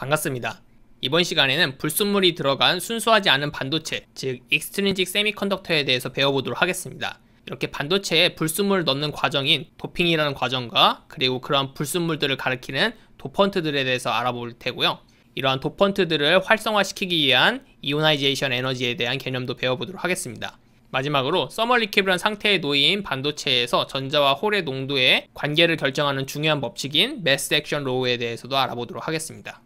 반갑습니다. 이번 시간에는 불순물이 들어간 순수하지 않은 반도체, 즉 익스트린직 세미컨덕터에 대해서 배워보도록 하겠습니다. 이렇게 반도체에 불순물을 넣는 과정인 도핑이라는 과정과 그리고 그러한 불순물들을 가리키는 도펀트들에 대해서 알아볼 테고요. 이러한 도펀트들을 활성화시키기 위한 이오나이제이션 에너지에 대한 개념도 배워보도록 하겠습니다. 마지막으로 서멀리퀴브란 상태에 놓인 반도체에서 전자와 홀의 농도의 관계를 결정하는 중요한 법칙인 매스 액션 로우에 대해서도 알아보도록 하겠습니다.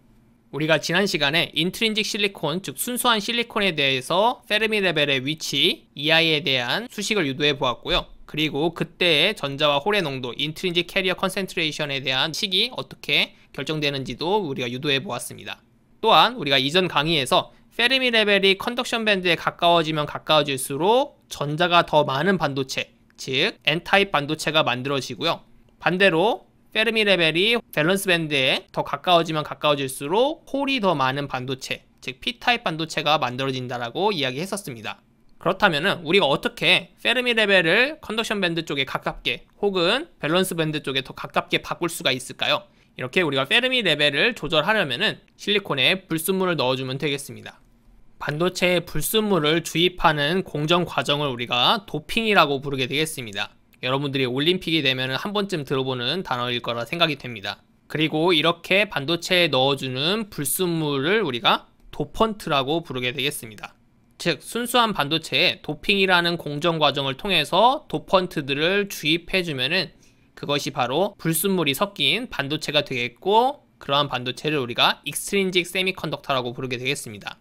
우리가 지난 시간에 인트린직 실리콘 즉 순수한 실리콘에 대해서 페르미 레벨의 위치 이하에 대한 수식을 유도해 보았고요 그리고 그때의 전자와 홀의 농도 인트린직 캐리어 컨센트레이션에 대한 식이 어떻게 결정되는지도 우리가 유도해 보았습니다 또한 우리가 이전 강의에서 페르미 레벨이 컨덕션 밴드에 가까워지면 가까워질수록 전자가 더 많은 반도체 즉 N타입 반도체가 만들어지고요 반대로 페르미 레벨이 밸런스 밴드에 더 가까워지면 가까워질수록 홀이 더 많은 반도체, 즉 P타입 반도체가 만들어진다라고 이야기했었습니다. 그렇다면 우리가 어떻게 페르미 레벨을 컨덕션 밴드 쪽에 가깝게 혹은 밸런스 밴드 쪽에 더 가깝게 바꿀 수가 있을까요? 이렇게 우리가 페르미 레벨을 조절하려면 실리콘에 불순물을 넣어주면 되겠습니다. 반도체에 불순물을 주입하는 공정 과정을 우리가 도핑이라고 부르게 되겠습니다. 여러분들이 올림픽이 되면 한 번쯤 들어보는 단어일 거라 생각이 됩니다. 그리고 이렇게 반도체에 넣어주는 불순물을 우리가 도펀트라고 부르게 되겠습니다. 즉 순수한 반도체에 도핑이라는 공정 과정을 통해서 도펀트들을 주입해주면은 그것이 바로 불순물이 섞인 반도체가 되겠고 그러한 반도체를 우리가 익스트린직 세미컨덕터라고 부르게 되겠습니다.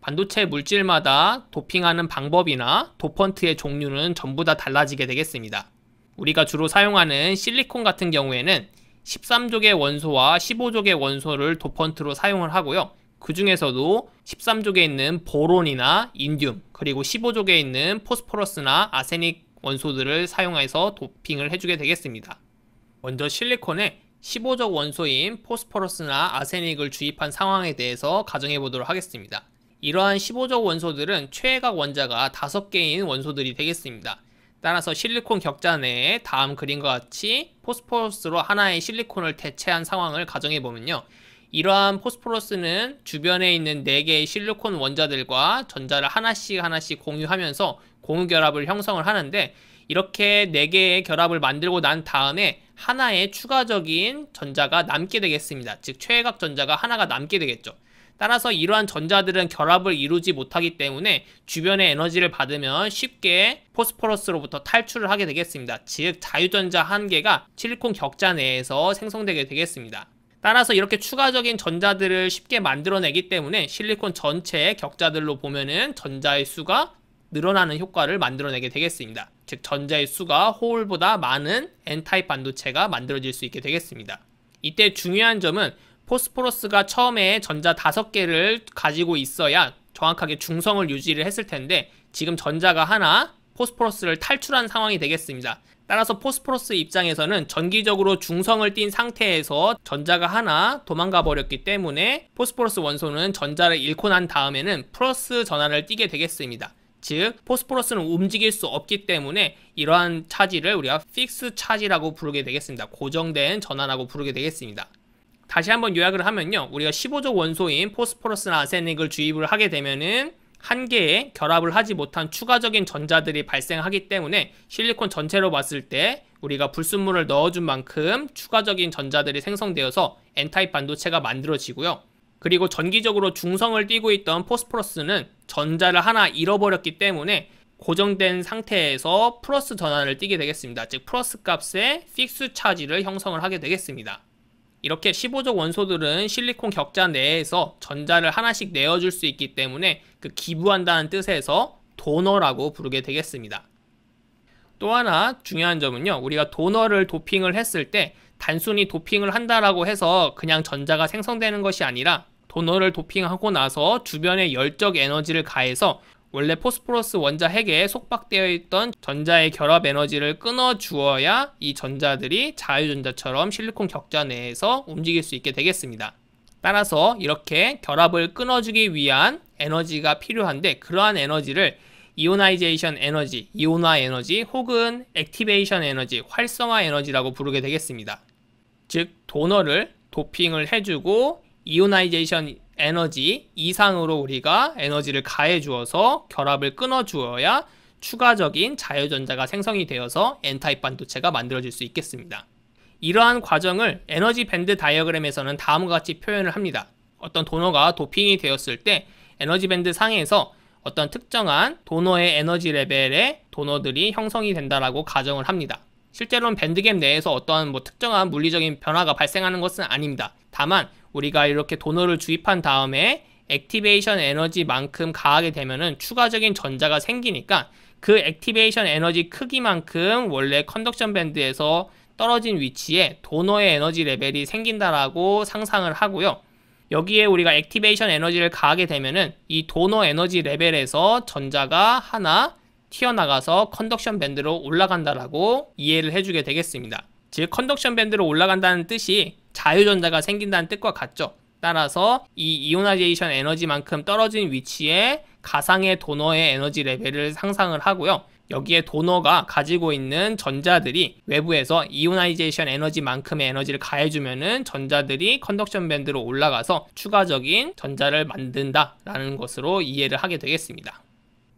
반도체 물질마다 도핑하는 방법이나 도펀트의 종류는 전부 다 달라지게 되겠습니다. 우리가 주로 사용하는 실리콘 같은 경우에는 13족의 원소와 15족의 원소를 도펀트로 사용을 하고요. 그 중에서도 13족에 있는 보론이나 인듐, 그리고 15족에 있는 포스포러스나 아세닉 원소들을 사용해서 도핑을 해주게 되겠습니다. 먼저 실리콘에 15족 원소인 포스포러스나 아세닉을 주입한 상황에 대해서 가정해 보도록 하겠습니다. 이러한 15족 원소들은 최애각 원자가 5개인 원소들이 되겠습니다. 따라서 실리콘 격자 내에 다음 그림과 같이 포스포러스로 하나의 실리콘을 대체한 상황을 가정해보면요. 이러한 포스포러스는 주변에 있는 4개의 실리콘 원자들과 전자를 하나씩 하나씩 공유하면서 공유결합을 형성을 하는데 이렇게 4개의 결합을 만들고 난 다음에 하나의 추가적인 전자가 남게 되겠습니다. 즉 최애각 전자가 하나가 남게 되겠죠. 따라서 이러한 전자들은 결합을 이루지 못하기 때문에 주변의 에너지를 받으면 쉽게 포스포러스로부터 탈출을 하게 되겠습니다. 즉 자유전자 한 개가 실리콘 격자 내에서 생성되게 되겠습니다. 따라서 이렇게 추가적인 전자들을 쉽게 만들어내기 때문에 실리콘 전체의 격자들로 보면은 전자의 수가 늘어나는 효과를 만들어내게 되겠습니다. 즉 전자의 수가 호홀보다 많은 N타입 반도체가 만들어질 수 있게 되겠습니다. 이때 중요한 점은 포스포러스가 처음에 전자 5개를 가지고 있어야 정확하게 중성을 유지를 했을 텐데 지금 전자가 하나 포스포러스를 탈출한 상황이 되겠습니다. 따라서 포스포러스 입장에서는 전기적으로 중성을 띤 상태에서 전자가 하나 도망가 버렸기 때문에 포스포러스 원소는 전자를 잃고 난 다음에는 플러스 전환을 띄게 되겠습니다. 즉 포스포러스는 움직일 수 없기 때문에 이러한 차지를 우리가 픽스 차지라고 부르게 되겠습니다. 고정된 전환하고 부르게 되겠습니다. 다시 한번 요약을 하면요. 우리가 15조 원소인 포스포러스나 아세닉을 주입을 하게 되면은 한개의 결합을 하지 못한 추가적인 전자들이 발생하기 때문에 실리콘 전체로 봤을 때 우리가 불순물을 넣어준 만큼 추가적인 전자들이 생성되어서 N타입 반도체가 만들어지고요. 그리고 전기적으로 중성을 띄고 있던 포스포러스는 전자를 하나 잃어버렸기 때문에 고정된 상태에서 플러스 전환을 띄게 되겠습니다. 즉 플러스 값에 픽스 차지를 형성을 하게 되겠습니다. 이렇게 15족 원소들은 실리콘 격자 내에서 전자를 하나씩 내어줄 수 있기 때문에 그 기부한다는 뜻에서 도너라고 부르게 되겠습니다. 또 하나 중요한 점은요. 우리가 도너를 도핑을 했을 때 단순히 도핑을 한다라고 해서 그냥 전자가 생성되는 것이 아니라 도너를 도핑하고 나서 주변에 열적 에너지를 가해서 원래 포스포러스 원자 핵에 속박되어 있던 전자의 결합 에너지를 끊어 주어야 이 전자들이 자유전자처럼 실리콘 격자 내에서 움직일 수 있게 되겠습니다. 따라서 이렇게 결합을 끊어주기 위한 에너지가 필요한데 그러한 에너지를 이오나이제이션 에너지, 이온화 에너지 혹은 액티베이션 에너지, 활성화 에너지라고 부르게 되겠습니다. 즉 도너를 도핑을 해주고 이오나이제이션 에너지 이상으로 우리가 에너지를 가해 주어서 결합을 끊어 주어야 추가적인 자유전자가 생성이 되어서 N타입 반도체가 만들어질 수 있겠습니다. 이러한 과정을 에너지 밴드 다이어그램에서는 다음과 같이 표현을 합니다. 어떤 도너가 도핑이 되었을 때 에너지 밴드 상에서 어떤 특정한 도너의 에너지 레벨의 도너들이 형성이 된다라고 가정을 합니다. 실제로는 밴드갭 내에서 어떠한 뭐 특정한 물리적인 변화가 발생하는 것은 아닙니다. 다만 우리가 이렇게 도너를 주입한 다음에 액티베이션 에너지만큼 가하게 되면은 추가적인 전자가 생기니까 그 액티베이션 에너지 크기만큼 원래 컨덕션 밴드에서 떨어진 위치에 도너의 에너지 레벨이 생긴다라고 상상을 하고요. 여기에 우리가 액티베이션 에너지를 가하게 되면은 이 도너 에너지 레벨에서 전자가 하나 튀어나가서 컨덕션 밴드로 올라간다라고 이해를 해주게 되겠습니다. 즉 컨덕션 밴드로 올라간다는 뜻이 자유전자가 생긴다는 뜻과 같죠. 따라서 이 이오나제이션 에너지만큼 떨어진 위치에 가상의 도너의 에너지 레벨을 상상을 하고요. 여기에 도너가 가지고 있는 전자들이 외부에서 이오나이제이션 에너지만큼의 에너지를 가해주면은 전자들이 컨덕션 밴드로 올라가서 추가적인 전자를 만든다라는 것으로 이해를 하게 되겠습니다.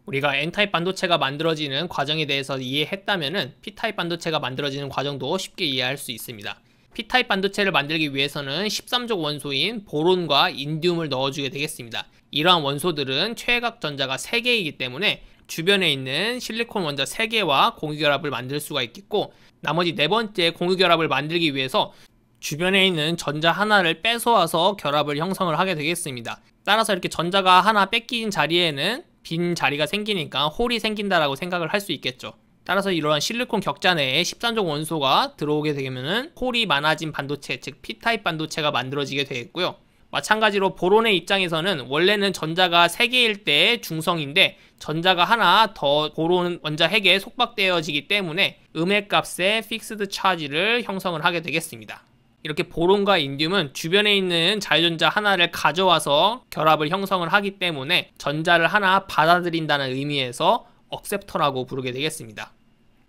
우리가 N타입 반도체가 만들어지는 과정에 대해서 이해했다면은 P타입 반도체가 만들어지는 과정도 쉽게 이해할 수 있습니다. P타입 반도체를 만들기 위해서는 13족 원소인 보론과 인듐을 넣어주게 되겠습니다. 이러한 원소들은 최각 전자가 3개이기 때문에 주변에 있는 실리콘 원자 3개와 공유결합을 만들 수가 있겠고 나머지 네 번째 공유결합을 만들기 위해서 주변에 있는 전자 하나를 뺏어와서 결합을 형성을 하게 되겠습니다. 따라서 이렇게 전자가 하나 뺏긴 자리에는 빈 자리가 생기니까 홀이 생긴다라고 생각을 할 수 있겠죠. 따라서 이러한 실리콘 격자 내에 13종 원소가 들어오게 되면은 콜이 많아진 반도체, 즉 P타입 반도체가 만들어지게 되겠고요. 마찬가지로 보론의 입장에서는 원래는 전자가 3개일 때 중성인데 전자가 하나 더 보론 원자 핵에 속박되어지기 때문에 음핵값의 픽스드 차지를 형성을 하게 되겠습니다. 이렇게 보론과 인듐은 주변에 있는 자유전자 하나를 가져와서 결합을 형성을 하기 때문에 전자를 하나 받아들인다는 의미에서 억셉터라고 부르게 되겠습니다.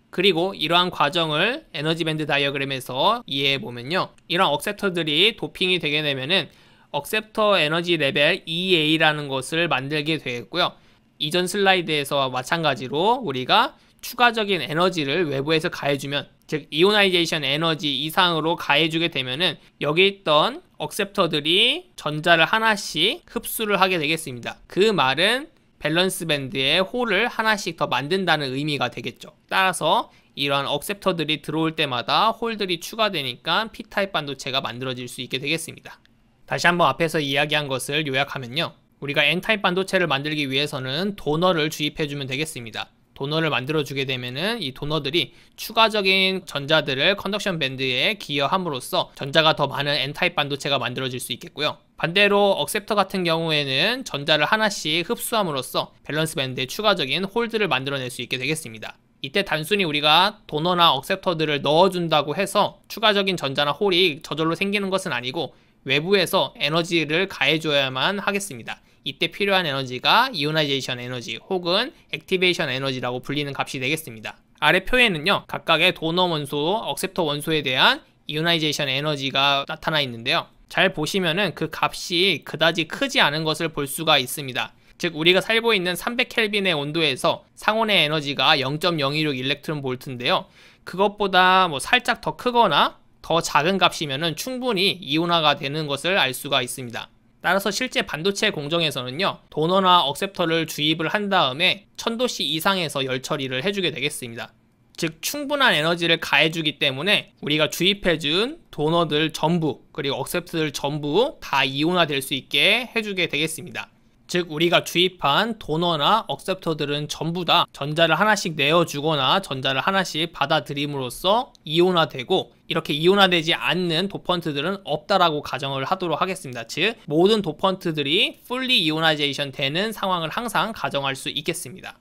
그리고 이러한 과정을 에너지 밴드 다이어그램에서 이해해 보면요. 이런한 억셉터들이 도핑이 되게 되면은 억셉터 에너지 레벨 EA라는 것을 만들게 되겠고요. 이전 슬라이드에서와 마찬가지로 우리가 추가적인 에너지를 외부에서 가해주면 즉 이오나이제이션 에너지 이상으로 가해주게 되면은 여기 있던 억셉터들이 전자를 하나씩 흡수를 하게 되겠습니다. 그 말은 밸런스 밴드의 홀을 하나씩 더 만든다는 의미가 되겠죠. 따라서 이러한 억셉터들이 들어올 때마다 홀들이 추가되니까 P타입 반도체가 만들어질 수 있게 되겠습니다. 다시 한번 앞에서 이야기한 것을 요약하면요. 우리가 N타입 반도체를 만들기 위해서는 도너를 주입해주면 되겠습니다. 도너를 만들어주게 되면은 이 도너들이 추가적인 전자들을 컨덕션 밴드에 기여함으로써 전자가 더 많은 N타입 반도체가 만들어질 수 있겠고요. 반대로 억셉터 같은 경우에는 전자를 하나씩 흡수함으로써 밸런스 밴드에 추가적인 홀드를 만들어낼 수 있게 되겠습니다. 이때 단순히 우리가 도너나 억셉터들을 넣어준다고 해서 추가적인 전자나 홀이 저절로 생기는 것은 아니고 외부에서 에너지를 가해줘야만 하겠습니다. 이때 필요한 에너지가 이오나이제이션 에너지 혹은 액티베이션 에너지라고 불리는 값이 되겠습니다. 아래 표에는요 각각의 도너 원소, 억셉터 원소에 대한 이오나이제이션 에너지가 나타나 있는데요. 잘 보시면은 그 값이 그다지 크지 않은 것을 볼 수가 있습니다. 즉 우리가 살고 있는 300켈빈의 온도에서 상온의 에너지가 0.016 일렉트론 볼트인데요. 그것보다 뭐 살짝 더 크거나 더 작은 값이면 충분히 이온화가 되는 것을 알 수가 있습니다. 따라서 실제 반도체 공정에서는요 도너나 억셉터를 주입을 한 다음에 1000도씨 이상에서 열 처리를 해주게 되겠습니다 즉 충분한 에너지를 가해주기 때문에 우리가 주입해준 도너들 전부 그리고 억셉트들 전부 다 이온화될 수 있게 해주게 되겠습니다 즉 우리가 주입한 도너나 억셉터들은 전부 다 전자를 하나씩 내어주거나 전자를 하나씩 받아들임으로써 이온화되고 이렇게 이온화되지 않는 도펀트들은 없다라고 가정을 하도록 하겠습니다. 즉 모든 도펀트들이 풀리 이온화제이션 되는 상황을 항상 가정할 수 있겠습니다.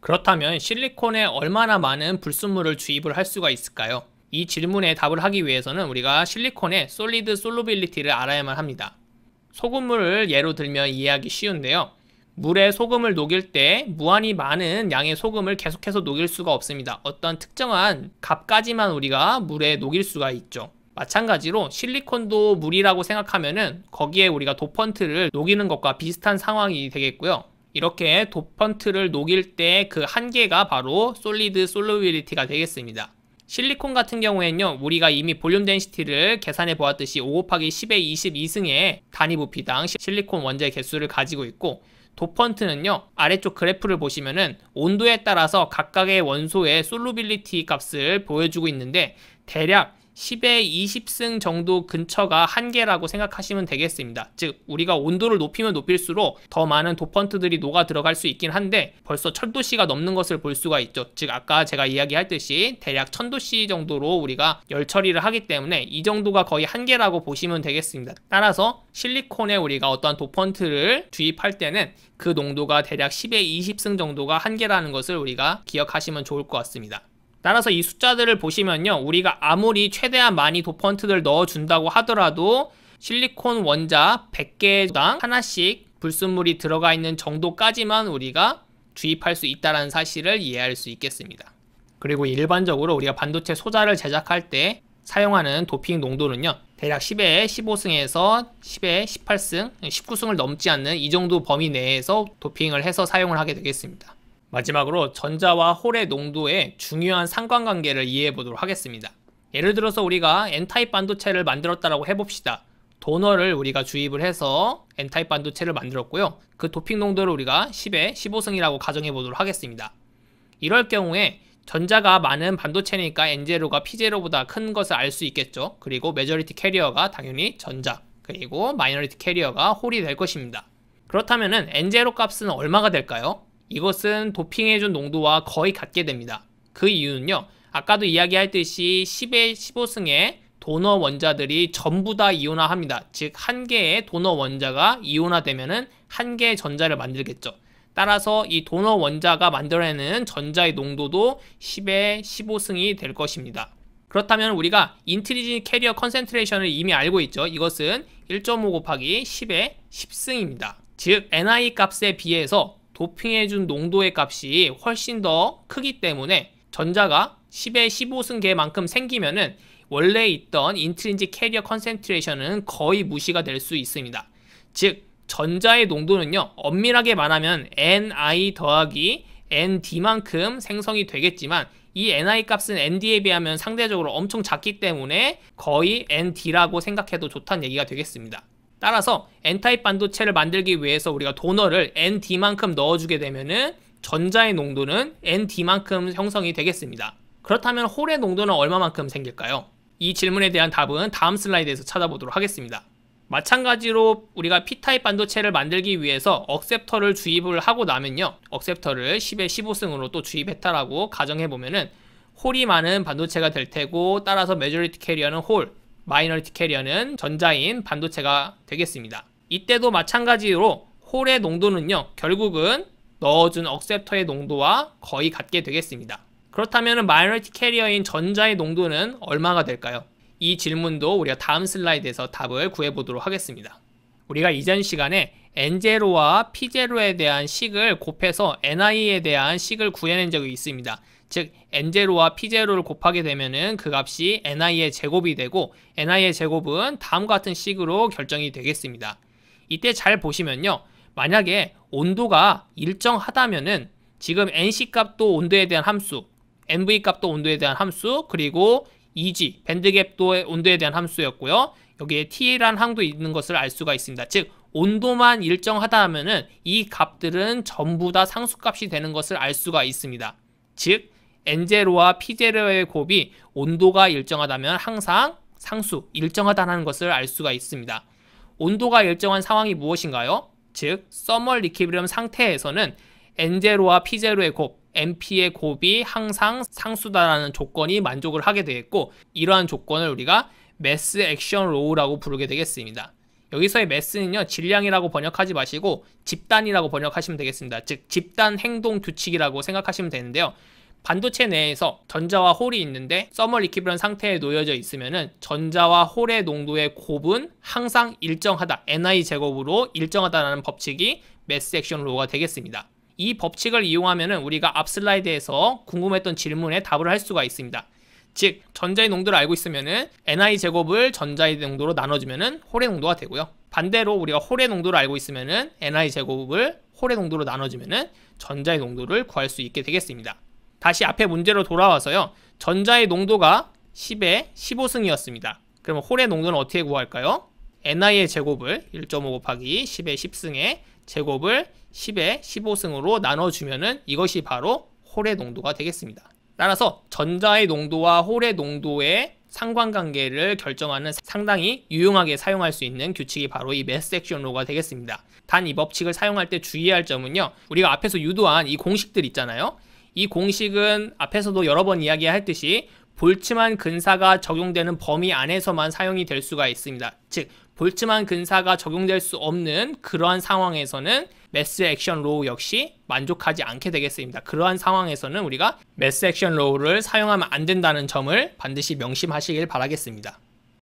그렇다면 실리콘에 얼마나 많은 불순물을 주입을 할 수가 있을까요? 이 질문에 답을 하기 위해서는 우리가 실리콘의 솔리드 솔로빌리티를 알아야만 합니다. 소금물을 예로 들면 이해하기 쉬운데요. 물에 소금을 녹일 때 무한히 많은 양의 소금을 계속해서 녹일 수가 없습니다. 어떤 특정한 값까지만 우리가 물에 녹일 수가 있죠. 마찬가지로 실리콘도 물이라고 생각하면은 거기에 우리가 도펀트를 녹이는 것과 비슷한 상황이 되겠고요. 이렇게 도펀트를 녹일 때 그 한계가 바로 솔리드 솔로빌리티가 되겠습니다. 실리콘 같은 경우에는요 우리가 이미 볼륨 덴시티를 계산해 보았듯이 5 곱하기 10의 22승의 단위 부피당 실리콘 원자의 개수를 가지고 있고 도펀트는요 아래쪽 그래프를 보시면은 온도에 따라서 각각의 원소의 솔루빌리티 값을 보여주고 있는데 대략 10의 20승 정도 근처가 한계라고 생각하시면 되겠습니다. 즉 우리가 온도를 높이면 높일수록 더 많은 도펀트들이 녹아 들어갈 수 있긴 한데 벌써 1000도씨가 넘는 것을 볼 수가 있죠. 즉 아까 제가 이야기할 듯이 대략 1000도씨 정도로 우리가 열 처리를 하기 때문에 이 정도가 거의 한계라고 보시면 되겠습니다. 따라서 실리콘에 우리가 어떠한 도펀트를 주입할 때는 그 농도가 대략 10의 20승 정도가 한계라는 것을 우리가 기억하시면 좋을 것 같습니다. 따라서 이 숫자들을 보시면요 우리가 아무리 최대한 많이 도펀트를 넣어준다고 하더라도 실리콘 원자 100개당 하나씩 불순물이 들어가 있는 정도까지만 우리가 주입할 수 있다는 사실을 이해할 수 있겠습니다. 그리고 일반적으로 우리가 반도체 소자를 제작할 때 사용하는 도핑 농도는요 대략 10에 15승에서 10에 18승, 19승을 넘지 않는 이 정도 범위 내에서 도핑을 해서 사용을 하게 되겠습니다. 마지막으로 전자와 홀의 농도의 중요한 상관관계를 이해해 보도록 하겠습니다. 예를 들어서 우리가 N타입 반도체를 만들었다고 해봅시다. 도너를 우리가 주입을 해서 N타입 반도체를 만들었고요. 그 도핑 농도를 우리가 10에 15승이라고 가정해 보도록 하겠습니다. 이럴 경우에 전자가 많은 반도체니까 N0가 P0보다 큰 것을 알 수 있겠죠. 그리고 메저리티 캐리어가 당연히 전자, 그리고 마이너리티 캐리어가 홀이 될 것입니다. 그렇다면 은 N0 값은 얼마가 될까요? 이것은 도핑해준 농도와 거의 같게 됩니다. 그 이유는요. 아까도 이야기했듯이 10의 15승의 도너 원자들이 전부 다 이온화합니다. 즉 한 개의 도너 원자가 이온화되면은 한 개의 전자를 만들겠죠. 따라서 이 도너 원자가 만들어내는 전자의 농도도 10의 15승이 될 것입니다. 그렇다면 우리가 인트리지 캐리어 컨센트레이션을 이미 알고 있죠. 이것은 1.5 곱하기 10의 10승입니다. 즉, NI 값에 비해서 도핑해준 농도의 값이 훨씬 더 크기 때문에 전자가 10의 15승계만큼 생기면은 원래 있던 인트린지 캐리어 컨센트레이션은 거의 무시가 될 수 있습니다. 즉 전자의 농도는요 엄밀하게 말하면 ni 더하기 nd만큼 생성이 되겠지만 이 ni 값은 nd에 비하면 상대적으로 엄청 작기 때문에 거의 nd라고 생각해도 좋다는 얘기가 되겠습니다. 따라서 N타입 반도체를 만들기 위해서 우리가 도너를 ND만큼 넣어주게 되면은 전자의 농도는 ND만큼 형성이 되겠습니다. 그렇다면 홀의 농도는 얼마만큼 생길까요? 이 질문에 대한 답은 다음 슬라이드에서 찾아보도록 하겠습니다. 마찬가지로 우리가 P타입 반도체를 만들기 위해서 억셉터를 주입을 하고 나면요. 억셉터를 10에 15승으로 또 주입했다라고 가정해보면은 홀이 많은 반도체가 될 테고 따라서 메조리티 캐리어는 홀, 마이너리티 캐리어는 전자인 반도체가 되겠습니다. 이때도 마찬가지로 홀의 농도는요 결국은 넣어준 억셉터의 농도와 거의 같게 되겠습니다. 그렇다면 마이너리티 캐리어인 전자의 농도는 얼마가 될까요? 이 질문도 우리가 다음 슬라이드에서 답을 구해보도록 하겠습니다. 우리가 이전 시간에 N0와 P0에 대한 식을 곱해서 NI에 대한 식을 구해낸 적이 있습니다. 즉 n제로와 p제로를 곱하게 되면은 그 값이 ni의 제곱이 되고 ni의 제곱은 다음과 같은 식으로 결정이 되겠습니다. 이때 잘 보시면요. 만약에 온도가 일정하다면은 지금 nc 값도 온도에 대한 함수, nv 값도 온도에 대한 함수, 그리고 eg 밴드갭도 온도에 대한 함수였고요. 여기에 t란 항도 있는 것을 알 수가 있습니다. 즉 온도만 일정하다 면은이 값들은 전부 다 상수값이 되는 것을 알 수가 있습니다. 즉 엔제로와 피제로의 곱이 온도가 일정하다면 항상 상수, 일정하다는 것을 알 수가 있습니다. 온도가 일정한 상황이 무엇인가요? 즉, 서멀 리퀴브리엄 상태에서는 엔제로와 피제로의 곱, MP의 곱이 항상 상수다라는 조건이 만족을 하게 되겠고 이러한 조건을 우리가 매스 액션 로우라고 부르게 되겠습니다. 여기서의 매스는요 질량이라고 번역하지 마시고 집단이라고 번역하시면 되겠습니다. 즉 집단 행동 규칙이라고 생각하시면 되는데요. 반도체 내에서 전자와 홀이 있는데 서머리키브런 상태에 놓여져 있으면 전자와 홀의 농도의 곱은 항상 일정하다. ni 제곱으로 일정하다는 법칙이 매스 액션 로가 되겠습니다. 이 법칙을 이용하면 우리가 앞 슬라이드에서 궁금했던 질문에 답을 할 수가 있습니다. 즉 전자의 농도를 알고 있으면 ni 제곱을 전자의 농도로 나눠주면 홀의 농도가 되고요. 반대로 우리가 홀의 농도를 알고 있으면 ni 제곱을 홀의 농도로 나눠주면 전자의 농도를 구할 수 있게 되겠습니다. 다시 앞에 문제로 돌아와서요. 전자의 농도가 10에 15승이었습니다. 그러면 홀의 농도는 어떻게 구할까요? ni의 제곱을 1.5 곱하기 10의 10승의 제곱을 10의 15승으로 나눠주면은 이것이 바로 홀의 농도가 되겠습니다. 따라서 전자의 농도와 홀의 농도의 상관관계를 결정하는 상당히 유용하게 사용할 수 있는 규칙이 바로 이 매스 섹션 로가 되겠습니다. 단 이 법칙을 사용할 때 주의할 점은요. 우리가 앞에서 유도한 이 공식들 있잖아요. 이 공식은 앞에서도 여러 번 이야기했듯이 볼츠만 근사가 적용되는 범위 안에서만 사용이 될 수가 있습니다. 즉, 볼츠만 근사가 적용될 수 없는 그러한 상황에서는 매스 액션 로우 역시 만족하지 않게 되겠습니다. 그러한 상황에서는 우리가 매스 액션 로우를 사용하면 안 된다는 점을 반드시 명심하시길 바라겠습니다.